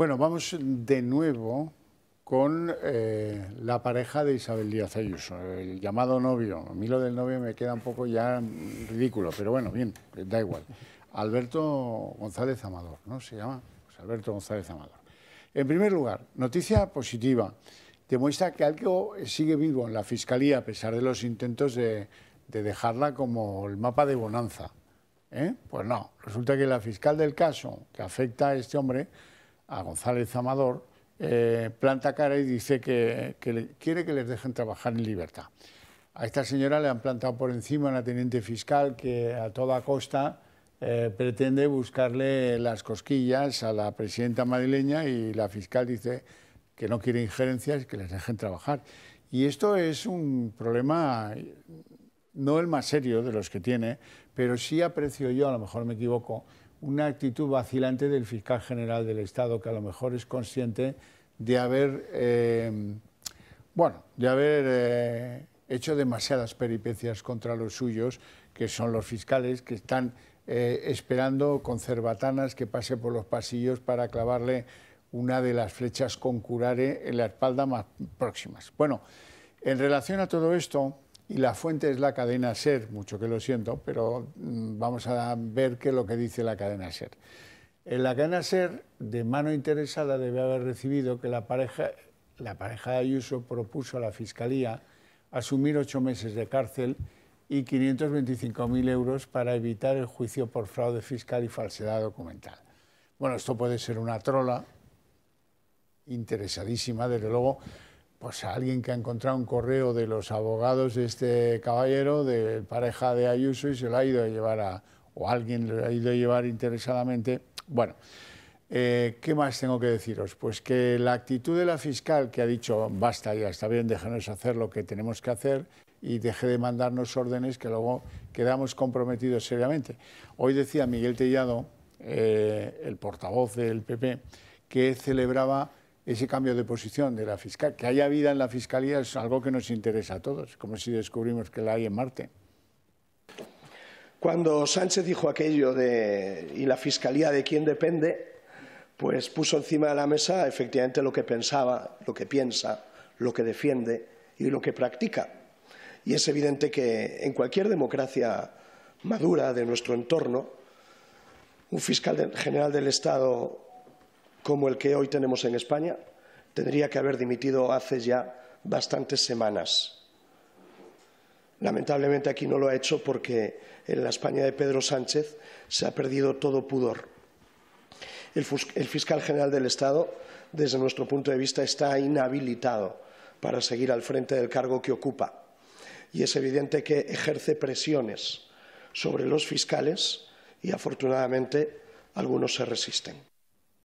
Bueno, vamos de nuevo con eh, la pareja de Isabel Díaz Ayuso, el llamado novio. A mí lo del novio me queda un poco ya ridículo, pero bueno, bien, da igual. Alberto González Amador, ¿no? Se llama pues Alberto González Amador. En primer lugar, noticia positiva. Demuestra que algo sigue vivo en la Fiscalía, a pesar de los intentos de, dejarla como el mapa de bonanza. ¿eh? Pues no, resulta que la fiscal del caso que afecta a este hombre a González Amador, eh, planta cara y dice que, quiere que les dejen trabajar en libertad. A esta señora le han plantado por encima la teniente fiscal que a toda costa eh, pretende buscarle las cosquillas a la presidenta madrileña y la fiscal dice que no quiere injerencias y que les dejen trabajar. Y esto es un problema, no el más serio de los que tiene, pero sí aprecio yo, a lo mejor me equivoco, una actitud vacilante del fiscal general del Estado, que a lo mejor es consciente de haber, eh, bueno, de haber eh, hecho demasiadas peripecias contra los suyos, que son los fiscales, que están eh, esperando con cerbatanas que pase por los pasillos para clavarle una de las flechas con curare en la espalda más próximas. Bueno, en relación a todo esto, y la fuente es la cadena SER, mucho que lo siento, pero mm, vamos a ver qué es lo que dice la cadena SER. En la cadena SER, de mano interesada, debe haber recibido que la pareja, la pareja de Ayuso propuso a la Fiscalía asumir ocho meses de cárcel y 525.000 euros para evitar el juicio por fraude fiscal y falsedad documental. Bueno, esto puede ser una trola interesadísima, desde luego pues a alguien que ha encontrado un correo de los abogados de este caballero, de pareja de Ayuso, y se lo ha ido a llevar a, o alguien lo ha ido a llevar interesadamente. Bueno, eh, ¿qué más tengo que deciros? Pues que la actitud de la fiscal que ha dicho, basta ya, está bien, déjenos hacer lo que tenemos que hacer y deje de mandarnos órdenes que luego quedamos comprometidos seriamente. Hoy decía Miguel Tellado, eh, el portavoz del PP, que celebraba ese cambio de posición de la fiscal. Que haya vida en la fiscalía es algo que nos interesa a todos, como si descubrimos que la hay en Marte. Cuando Sánchez dijo aquello de y la fiscalía de quién depende, pues puso encima de la mesa efectivamente lo que pensaba, lo que piensa, lo que defiende y lo que practica. Y es evidente que en cualquier democracia madura de nuestro entorno, un fiscal general del Estado como el que hoy tenemos en España, tendría que haber dimitido hace ya bastantes semanas. Lamentablemente aquí no lo ha hecho porque en la España de Pedro Sánchez se ha perdido todo pudor. El, fiscal general del Estado, desde nuestro punto de vista, está inhabilitado para seguir al frente del cargo que ocupa. Y es evidente que ejerce presiones sobre los fiscales y, afortunadamente, algunos se resisten.